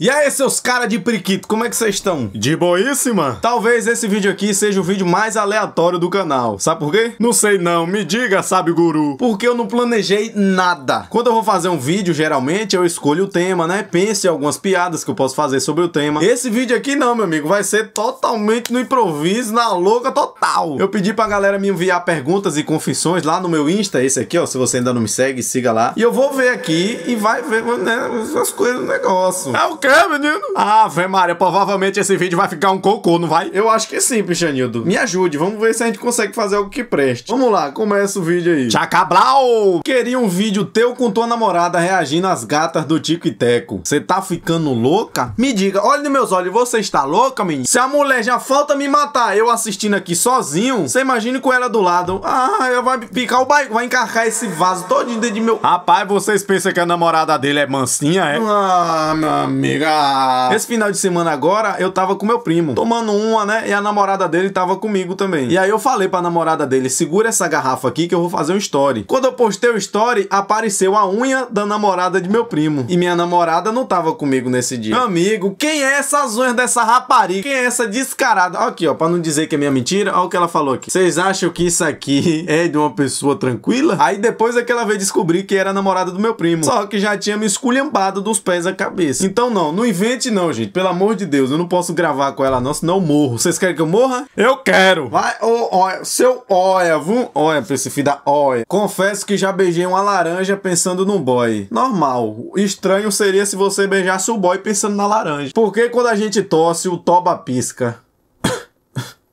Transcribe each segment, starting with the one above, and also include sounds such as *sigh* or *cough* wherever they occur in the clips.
E aí, seus caras de periquito, como é que vocês estão? De boíssima? Talvez esse vídeo aqui seja o vídeo mais aleatório do canal. Sabe por quê? Não sei não, me diga, sabe guru. Porque eu não planejei nada. Quando eu vou fazer um vídeo, geralmente eu escolho o tema, né? Pense em algumas piadas que eu posso fazer sobre o tema. Esse vídeo aqui não, meu amigo, vai ser totalmente no improviso, na louca total. Eu pedi pra galera me enviar perguntas e confissões lá no meu Insta, esse aqui, ó. Se você ainda não me segue, siga lá. E eu vou ver aqui e vai ver, né, as coisas do negócio. É o menino? Ah, vem Maria, provavelmente esse vídeo vai ficar um cocô, não vai? Eu acho que sim, Pichanildo. Me ajude, vamos ver se a gente consegue fazer algo que preste. Vamos lá, começa o vídeo aí. Chacablau! Queria um vídeo teu com tua namorada reagindo às gatas do Tico e Teco. Você tá ficando louca? Me diga, olha nos meus olhos, você está louca, menino? Se a mulher já falta me matar eu assistindo aqui sozinho, você imagina com ela do lado. Ah, ela vai picar o bairro, vai encarcar esse vaso todo de meu... Rapaz, vocês pensam que a namorada dele é mansinha, é? Ah, meu amigo. Amiga! Esse final de semana agora, eu tava com meu primo, tomando uma, né? E a namorada dele tava comigo também. E aí eu falei pra namorada dele, segura essa garrafa aqui que eu vou fazer um story. Quando eu postei o story, apareceu a unha da namorada de meu primo. E minha namorada não tava comigo nesse dia. Meu amigo, quem é essas unhas dessa rapariga? Quem é essa descarada? Aqui, ó, pra não dizer que é minha mentira, olha o que ela falou aqui. Vocês acham que isso aqui é de uma pessoa tranquila? Aí depois é que ela veio descobrir que era a namorada do meu primo. Só que já tinha me esculhambado dos pés à cabeça. Então não, não, não invente não, gente. Pelo amor de Deus, eu não posso gravar com ela não, senão eu morro. Vocês querem que eu morra? Eu quero! Vai, ô, oh, olha, seu olha, vum, olha pra esse filho da olha. Confesso que já beijei uma laranja pensando num boy. Normal. Estranho seria se você beijasse o boy pensando na laranja. Porque quando a gente tosse, o toba pisca. *laughs*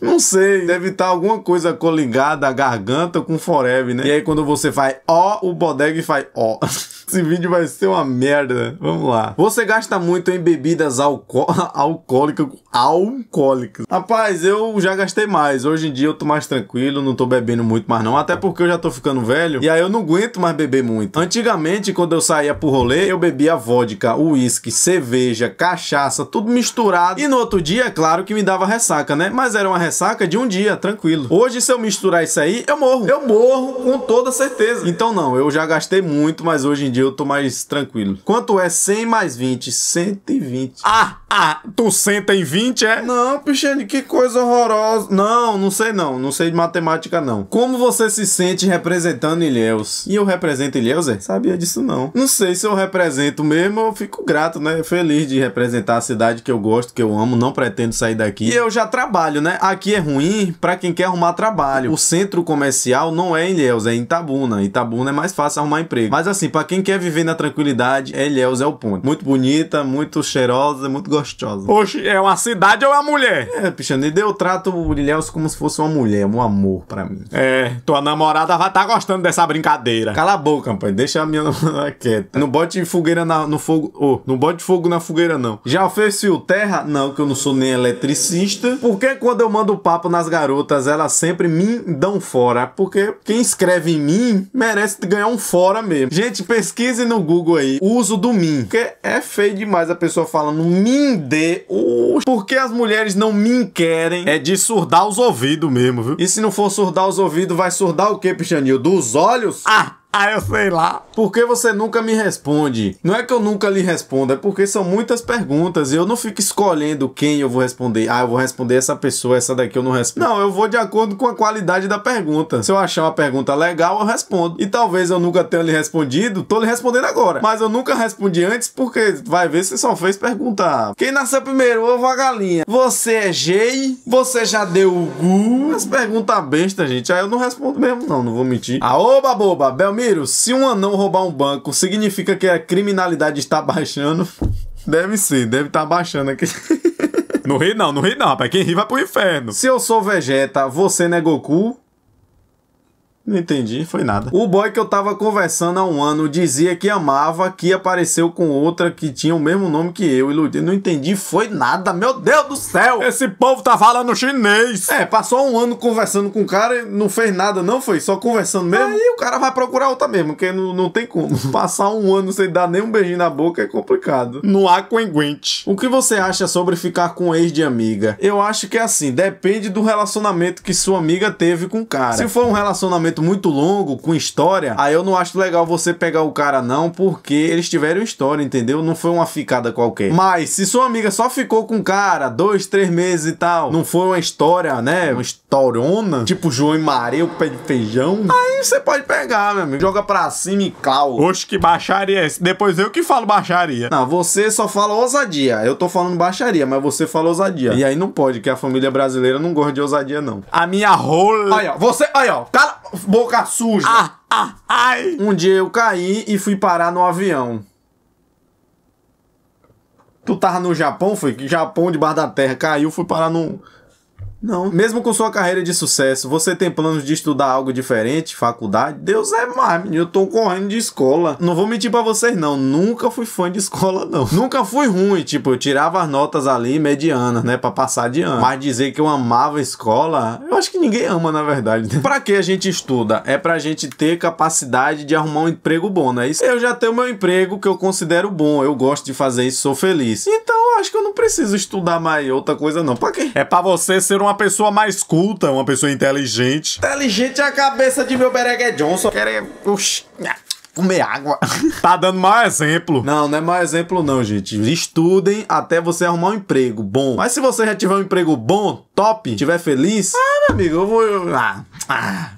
Não sei, deve estar tá alguma coisa coligada à garganta com forever, né? E aí quando você faz ó, o bodeg faz ó. *laughs* Esse vídeo vai ser uma merda. Vamos lá. Você gasta muito em bebidas *laughs* alcoólicas. Alcoólicas. Rapaz, eu já gastei mais. Hoje em dia eu tô mais tranquilo, não tô bebendo muito mais não. Até porque eu já tô ficando velho. E aí eu não aguento mais beber muito. Antigamente, quando eu saía pro rolê, eu bebia vodka, uísque, cerveja, cachaça, tudo misturado. E no outro dia, é claro que me dava ressaca, né? Mas era uma ressaca de um dia, tranquilo. Hoje, se eu misturar isso aí, eu morro. Eu morro com toda certeza. Então não, eu já gastei muito, mas hoje em dia eu tô mais tranquilo. Quanto é 100 mais 20? 120. Ah, ah, tu senta em 20, é? Não, Pichene, que coisa horrorosa. Não, não sei não, não sei de matemática não. Como você se sente representando Ilhéus? E eu represento Ilhéus, é? Sabia disso não. Não sei se eu represento mesmo, eu fico grato, né? Feliz de representar a cidade que eu gosto, que eu amo, não pretendo sair daqui. E eu já trabalho, né? Aqui é ruim para quem quer arrumar trabalho. O centro comercial não é em Ilhéus, é em Itabuna. Itabuna é mais fácil arrumar emprego. Mas assim, para quem quem quer viver na tranquilidade, Ilhéus é o ponto. Muito bonita, muito cheirosa, muito gostosa. Oxe, é uma cidade ou é uma mulher? É, deu eu trato o Ilhéus como se fosse uma mulher, um amor pra mim. É, tua namorada vai estar tá gostando dessa brincadeira. Cala a boca, pai, deixa a minha *laughs* namorada quieta. Não bote fogueira na, no fogo, oh, não bote fogo na fogueira não. Já fez o terra? Não, que eu não sou nem eletricista. Porque quando eu mando papo nas garotas, elas sempre me dão fora. Porque quem escreve em mim merece ganhar um fora mesmo. Gente, pensa pesquise no Google aí o uso do mim. Porque é feio demais a pessoa falando mim de. Por porque as mulheres não me querem. É de surdar os ouvidos mesmo, viu? E se não for surdar os ouvidos, vai surdar o quê, Pichanil? Dos olhos? Ah! Ah, eu sei lá. Por que você nunca me responde? Não é que eu nunca lhe respondo, é porque são muitas perguntas e eu não fico escolhendo quem eu vou responder. Ah, eu vou responder essa pessoa, essa daqui eu não respondo. Não, eu vou de acordo com a qualidade da pergunta. Se eu achar uma pergunta legal, eu respondo. E talvez eu nunca tenha lhe respondido, tô lhe respondendo agora. Mas eu nunca respondi antes porque vai ver se só fez perguntar. Quem nasceu primeiro, ovo a galinha? Você é gay? Você já deu o gu? As perguntas bestas, gente. Aí eu não respondo mesmo, não, não vou mentir. oba, boba, Belmi Ramiro, se um anão roubar um banco, significa que a criminalidade está baixando? Deve sim, deve estar tá baixando aqui. *laughs* não ri não, não ri não, rapaz. Quem ri vai pro inferno. Se eu sou Vegeta, você não é Goku? Não entendi, foi nada. O boy que eu tava conversando há um ano dizia que amava, que apareceu com outra que tinha o mesmo nome que eu. Iludido. Não entendi, foi nada. Meu Deus do céu! Esse povo tá falando chinês! É, passou um ano conversando com o cara e não fez nada, não foi? Só conversando mesmo. Aí o cara vai procurar outra mesmo, porque não, não tem como. *laughs* Passar um ano sem dar nem um beijinho na boca é complicado. Não há coenguente. O que você acha sobre ficar com ex de amiga? Eu acho que é assim, depende do relacionamento que sua amiga teve com o cara. Se for um relacionamento muito longo, com história, aí eu não acho legal você pegar o cara, não, porque eles tiveram história, entendeu? Não foi uma ficada qualquer. Mas se sua amiga só ficou com o cara dois, três meses e tal, não foi uma história, né? Uma historona tipo João e Maria, o pé de feijão, aí você pode pegar, meu amigo. Joga pra cima e cal. Oxe, que baixaria é esse? Depois eu que falo baixaria. Não, você só fala ousadia. Eu tô falando baixaria, mas você fala ousadia. E aí não pode, que a família brasileira não gosta de ousadia, não. A minha rola. Aí, ó, você. Aí, ó, cala boca suja. Ah, ah, ai. Um dia eu caí e fui parar no avião. Tu tava no Japão, foi? Japão, debaixo da terra, caiu, fui parar num... No não. Mesmo com sua carreira de sucesso, você tem planos de estudar algo diferente, faculdade? Deus é mais, menino. Eu tô correndo de escola. Não vou mentir para vocês, não. Nunca fui fã de escola, não. *laughs* Nunca fui ruim. Tipo, eu tirava as notas ali medianas, né? para passar de ano. Mas dizer que eu amava escola, eu acho que ninguém ama, na verdade. Né? *laughs* Pra que a gente estuda? É pra gente ter capacidade de arrumar um emprego bom, né? Isso. Eu já tenho meu emprego que eu considero bom. Eu gosto de fazer isso, sou feliz. Então, eu acho que eu não preciso estudar mais outra coisa, não. Pra quê? É pra você ser uma pessoa mais culta, uma pessoa inteligente. Inteligente é a cabeça de meu Beregué Johnson. Querer. É, Oxi comer água. *laughs* tá dando mau exemplo. Não, não é mau exemplo não, gente. Estudem até você arrumar um emprego bom. Mas se você já tiver um emprego bom, top, tiver feliz, ah, meu amigo, eu vou... Ah, ah.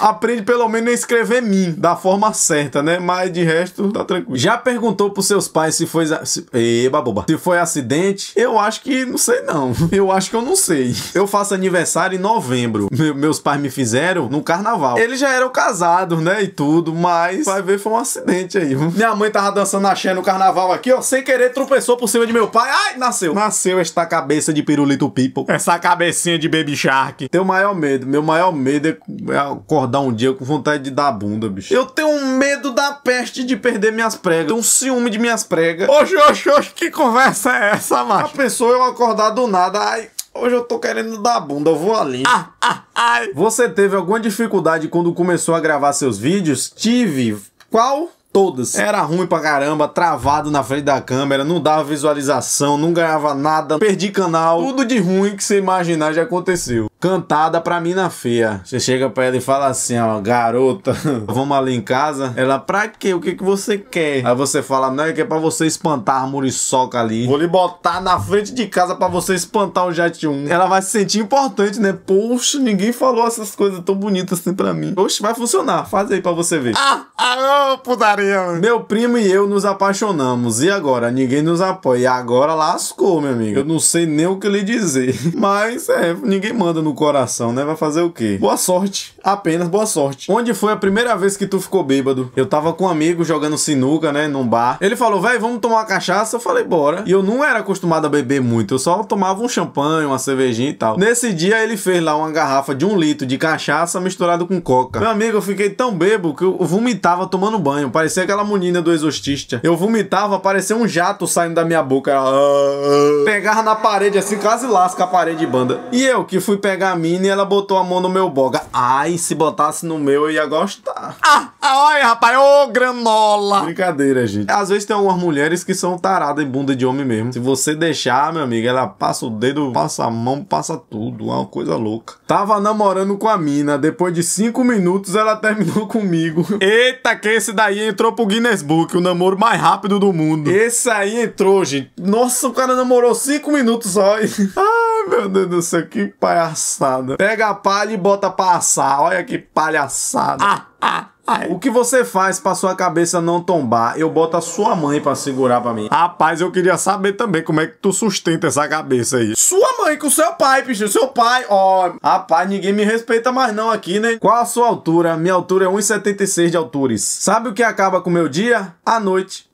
Aprende pelo menos a escrever mim da forma certa, né? Mas de resto, tá tranquilo. Já perguntou pros seus pais se foi. Se... Eba, boba. Se foi acidente? Eu acho que não sei, não. *laughs* Eu acho que eu não sei. Eu faço aniversário em novembro. Me, meus pais me fizeram no carnaval. Eles já eram casados, né? E tudo, mas vai ver, foi um acidente aí. Minha mãe tava dançando axé no carnaval aqui, ó. Sem querer, tropeçou por cima de meu pai. Ai, nasceu. Nasceu esta cabeça de pirulito people. Essa cabecinha de baby shark. Teu maior medo. Meu maior medo é, é acordar um dia com vontade de dar a bunda, bicho. Eu tenho um medo da peste de perder minhas pregas. Tenho um ciúme de minhas pregas. Oxe, oxe, oxe, que conversa é essa, macho? A pessoa eu acordar do nada, ai... Hoje eu tô querendo dar a bunda, eu vou ali. Ah, ah, ai. Você teve alguma dificuldade quando começou a gravar seus vídeos? Tive. Qual? todas. Era ruim pra caramba, travado na frente da câmera, não dava visualização, não ganhava nada, perdi canal, tudo de ruim que você imaginar já aconteceu cantada pra mina feia. Você chega pra ela e fala assim, ó, garota, *laughs* vamos ali em casa. Ela, pra quê? O que, que você quer? Aí você fala, não, é que é pra você espantar a muriçoca ali. Vou lhe botar na frente de casa pra você espantar o Jet 1. Ela vai se sentir importante, né? Poxa, ninguém falou essas coisas tão bonitas assim pra mim. Poxa, vai funcionar. Faz aí pra você ver. Ah, ah, oh, putaria. Meu primo e eu nos apaixonamos. E agora? Ninguém nos apoia. E agora lascou, meu amigo. Eu não sei nem o que lhe dizer. *laughs* Mas, é, ninguém manda no no coração, né? Vai fazer o quê? Boa sorte. Apenas boa sorte. Onde foi a primeira vez que tu ficou bêbado? Eu tava com um amigo jogando sinuca, né? Num bar. Ele falou, velho, vamos tomar cachaça. Eu falei, bora. E eu não era acostumado a beber muito. Eu só tomava um champanhe, uma cervejinha e tal. Nesse dia ele fez lá uma garrafa de um litro de cachaça misturado com coca. Meu amigo, eu fiquei tão bêbado que eu vomitava tomando banho. Parecia aquela menina do exorcista. Eu vomitava, parecia um jato saindo da minha boca. Era... Ah, ah, ah. Pegava na parede assim, quase lasca a parede de banda. E eu que fui pegar mina e ela botou a mão no meu boga. Ai, se botasse no meu, eu ia gostar. Ah, ai, ah, rapaz, ô granola. Brincadeira, gente. Às vezes tem algumas mulheres que são taradas em bunda de homem mesmo. Se você deixar, meu amigo, ela passa o dedo, passa a mão, passa tudo. É Uma coisa louca. Tava namorando com a mina. Depois de cinco minutos, ela terminou *laughs* comigo. Eita, que esse daí entrou pro Guinness Book, o namoro mais rápido do mundo. Esse aí entrou, gente. Nossa, o cara namorou cinco minutos só. Ai. Ah, meu Deus do céu, que palhaçada. Pega a palha e bota pra assar. Olha que palhaçada. Ah, ah. O que você faz pra sua cabeça não tombar? Eu boto a sua mãe pra segurar pra mim. Rapaz, eu queria saber também como é que tu sustenta essa cabeça aí. Sua mãe com seu pai, bicho. Seu pai, ó. Oh, rapaz, ninguém me respeita mais não aqui, né? Qual a sua altura? Minha altura é 1,76 de alturas. Sabe o que acaba com o meu dia? A noite.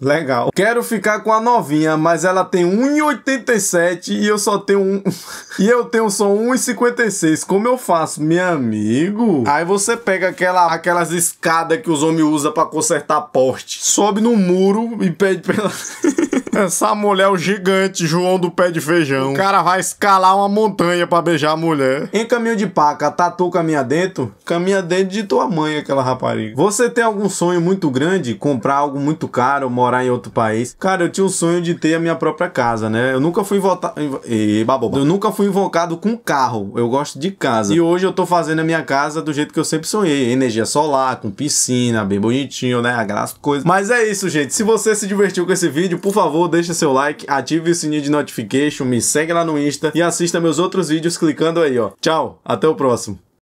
Legal. Quero ficar com a novinha, mas ela tem 1,87 e eu só tenho um. *laughs* e eu tenho só 1,56. Como eu faço, meu amigo? Aí você pega aquela, aquelas escadas que os homens usam para consertar porte. sobe no muro e pede pra ela. *laughs* Essa mulher é o gigante João do Pé de Feijão. O cara vai escalar uma montanha para beijar a mulher. Em caminho de paca, tatu caminha dentro? Caminha dentro de tua mãe, aquela rapariga. Você tem algum sonho muito grande? Comprar algo muito caro, morar em outro país? Cara, eu tinha um sonho de ter a minha própria casa, né? Eu nunca fui invocado. Eu nunca fui invocado com carro. Eu gosto de casa. E hoje eu tô fazendo a minha casa do jeito que eu sempre sonhei. Energia solar, com piscina, bem bonitinho, né? Aquelas coisas. Mas é isso, gente. Se você se divertiu com esse vídeo, por favor, favor, deixe seu like, ative o sininho de notification, me segue lá no Insta e assista meus outros vídeos clicando aí, ó. Tchau, até o próximo.